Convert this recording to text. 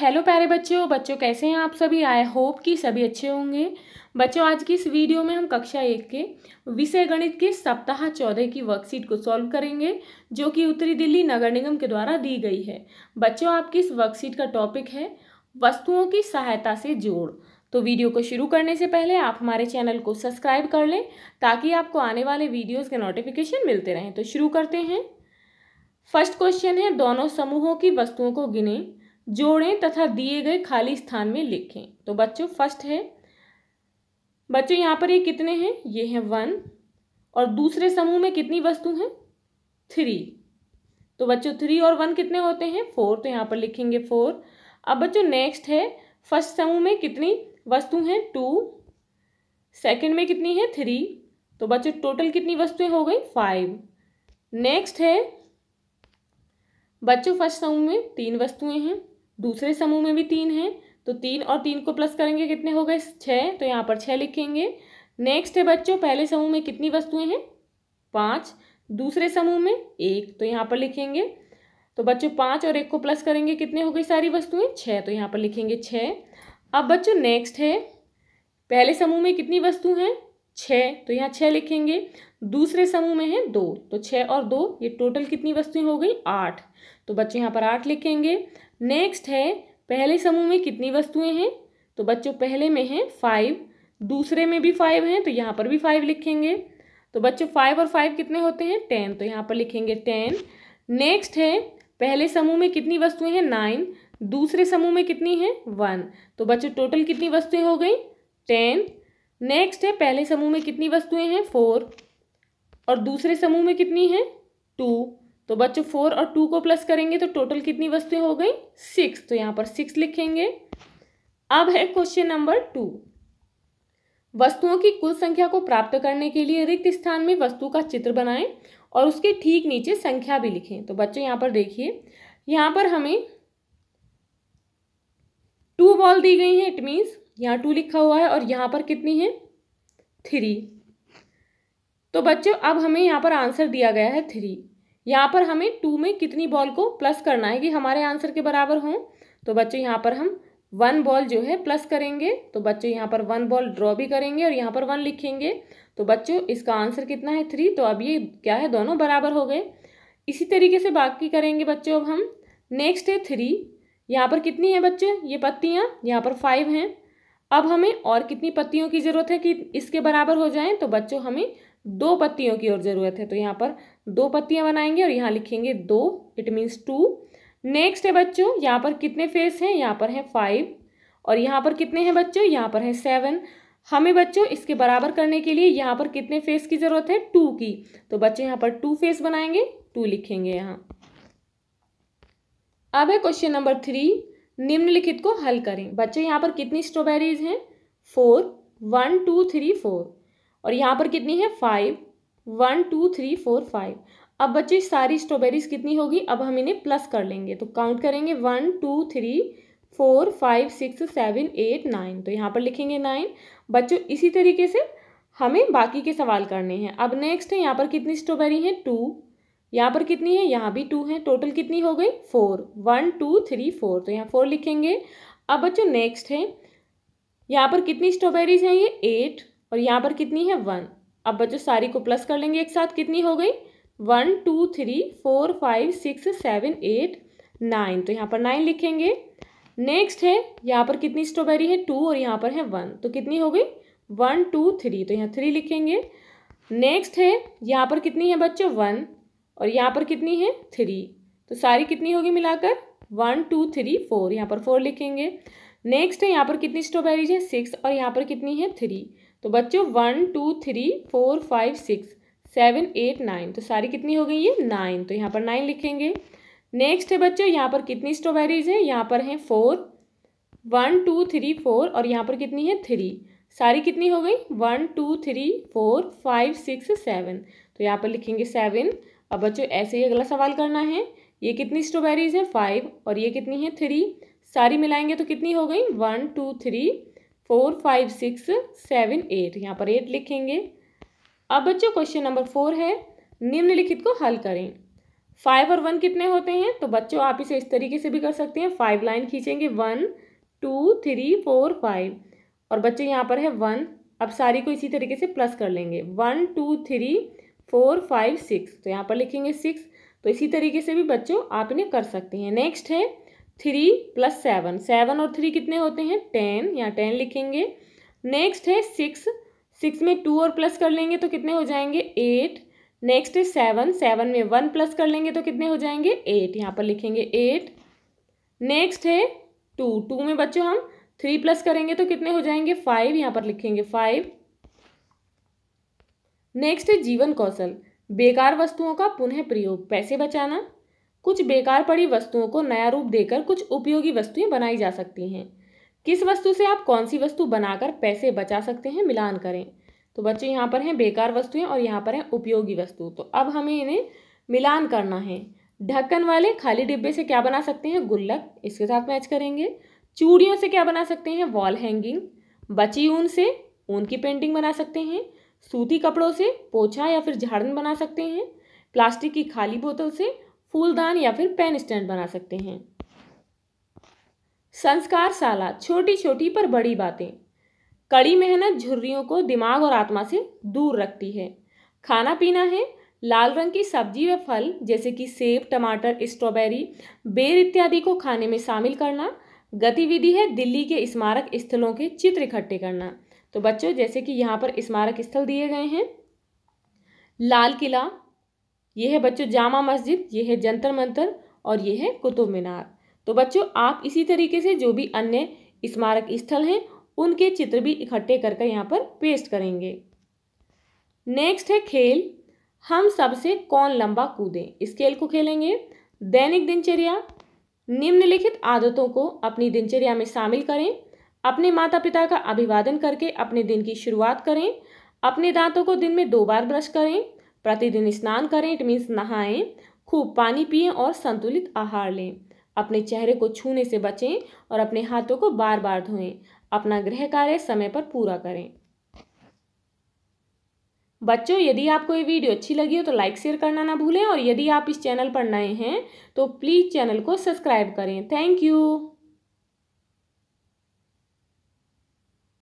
hello प्यारे बच्चों बच्चों कैसे हैं आप सभी आई होप कि सभी अच्छे होंगे बच्चों आज की इस वीडियो में हम कक्षा एक के विषय गणित के सप्ताह चौदह की वर्कशीट को सॉल्व करेंगे जो कि उत्तरी दिल्ली नगर निगम के द्वारा दी गई है बच्चों आपकी इस वर्कशीट का टॉपिक है वस्तुओं की सहायता से जोड़ तो वीडियो को शुरू करने से पहले आप हमारे चैनल को सब्सक्राइब कर लें ताकि आपको आने वाले वीडियोज़ के नोटिफिकेशन मिलते रहें तो शुरू करते हैं फर्स्ट क्वेश्चन है दोनों समूहों की वस्तुओं को गिने जोड़ें तथा दिए गए खाली स्थान में लिखें तो बच्चों फर्स्ट है बच्चों यहाँ पर ये कितने हैं ये हैं वन और दूसरे समूह में कितनी वस्तु हैं थ्री तो बच्चों थ्री और वन कितने होते हैं फोर तो यहाँ पर लिखेंगे फोर अब बच्चों नेक्स्ट है फर्स्ट समूह में कितनी वस्तु हैं टू सेकंड में कितनी है थ्री तो बच्चों टोटल कितनी वस्तुएं हो गई फाइव नेक्स्ट है बच्चों फर्स्ट समूह में तीन वस्तुएं हैं दूसरे समूह में भी तीन हैं तो तीन और तीन को प्लस करेंगे कितने हो गए छः तो यहाँ पर छः लिखेंगे नेक्स्ट है बच्चों पहले समूह में कितनी वस्तुएं हैं पाँच दूसरे समूह में एक तो यहाँ पर लिखेंगे तो बच्चों पाँच और एक को प्लस करेंगे कितने हो गई सारी वस्तुएं छः तो यहाँ पर लिखेंगे छः अब बच्चों नेक्स्ट है पहले समूह में कितनी वस्तु हैं छः तो यहाँ छः लिखेंगे दूसरे समूह में है दो तो छः और दो ये टोटल कितनी वस्तुएं हो गई आठ तो बच्चे यहाँ पर आठ लिखेंगे नेक्स्ट है पहले समूह में कितनी वस्तुएं हैं तो बच्चों पहले में है फाइव दूसरे में भी फाइव हैं तो यहाँ पर भी फाइव लिखेंगे तो बच्चों फाइव और फाइव कितने होते हैं टेन तो यहाँ पर लिखेंगे टेन नेक्स्ट है पहले समूह में कितनी वस्तुएं हैं नाइन दूसरे समूह में कितनी है वन तो बच्चों टोटल कितनी वस्तुएं हो गई टेन नेक्स्ट है पहले समूह में कितनी वस्तुएं हैं फोर और दूसरे समूह में कितनी है टू तो बच्चों फोर और टू को प्लस करेंगे तो टोटल कितनी वस्तुएं हो गई सिक्स तो यहाँ पर सिक्स लिखेंगे अब है क्वेश्चन नंबर टू वस्तुओं की कुल संख्या को प्राप्त करने के लिए रिक्त स्थान में वस्तु का चित्र बनाएं और उसके ठीक नीचे संख्या भी लिखें तो बच्चों यहाँ पर देखिए यहाँ पर हमें टू बॉल दी गई है इट मीन्स यहाँ टू लिखा हुआ है और यहाँ पर कितनी है थ्री तो बच्चों अब हमें यहाँ पर आंसर दिया गया है थ्री यहाँ पर हमें टू में कितनी बॉल को प्लस करना है कि हमारे आंसर के बराबर हों तो बच्चों यहाँ पर हम वन बॉल जो है प्लस करेंगे तो बच्चों यहाँ पर वन बॉल ड्रॉ भी करेंगे और यहाँ पर वन लिखेंगे तो बच्चों इसका आंसर कितना है थ्री तो अब ये क्या है दोनों बराबर हो गए इसी तरीके से बाकी करेंगे बच्चों अब हम नेक्स्ट है थ्री यहाँ पर कितनी है बच्चों ये पत्तियाँ यहाँ पर फाइव हैं अब हमें और कितनी पत्तियों की ज़रूरत है कि इसके बराबर हो जाएँ तो बच्चों हमें दो पत्तियों की और ज़रूरत है तो यहाँ पर दो पत्तियाँ बनाएंगे और यहाँ लिखेंगे दो इट मीन्स टू नेक्स्ट है बच्चों यहाँ पर कितने फेस हैं यहाँ पर है फाइव और यहाँ पर कितने हैं बच्चों यहाँ पर है सेवन हमें बच्चों इसके बराबर करने के लिए यहाँ पर कितने फेस की ज़रूरत है टू की तो बच्चे यहाँ पर टू फेस बनाएंगे टू लिखेंगे यहाँ अब है क्वेश्चन नंबर थ्री निम्नलिखित को हल करें बच्चों यहाँ पर कितनी स्ट्रॉबेरीज हैं four one two three four और यहाँ पर कितनी है five one two three four five अब बच्चे सारी स्ट्रॉबेरीज कितनी होगी अब हम इन्हें प्लस कर लेंगे तो काउंट करेंगे one two three four five six seven eight nine तो यहाँ पर लिखेंगे नाइन बच्चों इसी तरीके से हमें बाकी के सवाल करने हैं अब नेक्स्ट है यहाँ पर कितनी स्ट्रॉबेरी है टू यहाँ पर कितनी है यहाँ भी टू है टोटल कितनी हो गई four one two three four तो यहाँ फोर लिखेंगे अब बच्चों नेक्स्ट है यहाँ पर कितनी स्ट्रॉबेरीज हैं ये एट और यहाँ पर कितनी है वन अब बच्चों सारी को प्लस कर लेंगे एक साथ कितनी हो गई one two three four five six seven eight nine तो यहाँ पर नाइन लिखेंगे नेक्स्ट है यहाँ पर कितनी स्ट्रॉबेरी है टू और यहाँ पर है वन तो कितनी हो गई वन टू थ्री तो यहाँ थ्री लिखेंगे नेक्स्ट है यहाँ पर कितनी है बच्चों वन और यहाँ पर कितनी है थ्री तो सारी कितनी होगी मिलाकर वन टू थ्री फोर यहाँ पर फोर लिखेंगे नेक्स्ट है यहाँ पर कितनी स्ट्रॉबेरीज है सिक्स और यहाँ पर कितनी है थ्री तो बच्चों one two three four five six seven eight nine तो सारी कितनी हो गई है नाइन तो यहाँ पर नाइन लिखेंगे नेक्स्ट है बच्चों यहाँ पर कितनी स्ट्रॉबेरीज हैं यहाँ पर हैं four one two three four और यहाँ पर कितनी है थ्री सारी कितनी हो गई one two three four five six seven तो यहाँ पर लिखेंगे सेवन अब बच्चों ऐसे ही अगला सवाल करना है ये कितनी स्ट्रॉबेरीज है फाइव और ये कितनी है थ्री सारी मिलाएंगे तो कितनी हो गई one two three four five six seven eight यहाँ पर एट लिखेंगे अब बच्चों क्वेश्चन नंबर फोर है निम्नलिखित को हल करें फाइव और वन कितने होते हैं तो बच्चों आप इसे इस तरीके से भी कर सकते हैं फाइव लाइन खींचेंगे one two three four five और बच्चों यहाँ पर है वन अब सारी को इसी तरीके से प्लस कर लेंगे one two three four five six तो यहाँ पर लिखेंगे सिक्स तो इसी तरीके से भी बच्चों आप इन्हें कर सकते हैं नेक्स्ट है थ्री प्लस सेवन सेवन और थ्री कितने होते हैं टेन यहाँ टेन लिखेंगे नेक्स्ट है सिक्स सिक्स में टू और प्लस कर लेंगे तो कितने हो जाएंगे एट नेक्स्ट है सेवन सेवन में वन प्लस कर लेंगे तो कितने हो जाएंगे एट यहाँ पर लिखेंगे एट नेक्स्ट है टू टू में बच्चों हम थ्री प्लस करेंगे तो कितने हो जाएंगे फाइव यहाँ पर लिखेंगे फाइव नेक्स्ट है जीवन कौशल बेकार वस्तुओं का पुनः प्रयोग पैसे बचाना कुछ बेकार पड़ी वस्तुओं को नया रूप देकर कुछ उपयोगी वस्तुएं बनाई जा सकती हैं किस वस्तु से आप कौन सी वस्तु बनाकर पैसे बचा सकते हैं मिलान करें तो बच्चे यहाँ पर हैं बेकार वस्तुएं और यहाँ पर हैं उपयोगी वस्तु तो अब हमें इन्हें मिलान करना है ढक्कन वाले खाली डिब्बे से क्या बना सकते हैं गुल्लक इसके साथ मैच करेंगे चूड़ियों से क्या बना सकते हैं वॉल हैंगिंग बची ऊन से ऊन की पेंटिंग बना सकते हैं सूती कपड़ों से पोछा या फिर झाड़न बना सकते हैं प्लास्टिक की खाली बोतल से फूलदान या फिर पेन स्टैंड बना सकते हैं संस्कार छोटी छोटी पर बड़ी बातें कड़ी मेहनत झुर्रियों को दिमाग और आत्मा से दूर रखती है खाना पीना है लाल रंग की सब्जी व फल जैसे कि सेब टमाटर स्ट्रॉबेरी बेर इत्यादि को खाने में शामिल करना गतिविधि है दिल्ली के स्मारक स्थलों के चित्र इकट्ठे करना तो बच्चों जैसे कि यहाँ पर स्मारक स्थल दिए गए हैं लाल किला ये है बच्चों जामा मस्जिद ये है जंतर मंतर और ये है कुतुब मीनार तो बच्चों आप इसी तरीके से जो भी अन्य स्मारक स्थल हैं उनके चित्र भी इकट्ठे करके यहाँ पर पेस्ट करेंगे नेक्स्ट है खेल हम सबसे कौन लंबा कूदें इस खेल को खेलेंगे दैनिक दिनचर्या निम्नलिखित आदतों को अपनी दिनचर्या में शामिल करें अपने माता पिता का अभिवादन करके अपने दिन की शुरुआत करें अपने दांतों को दिन में दो बार ब्रश करें प्रतिदिन स्नान करें इट मीन्स नहाएं खूब पानी पिए और संतुलित आहार लें अपने चेहरे को छूने से बचें और अपने हाथों को बार बार धोएं अपना गृह कार्य समय पर पूरा करें बच्चों यदि आपको ये वीडियो अच्छी लगी हो तो लाइक शेयर करना ना भूलें और यदि आप इस चैनल पर नए हैं तो प्लीज़ चैनल को सब्सक्राइब करें थैंक यू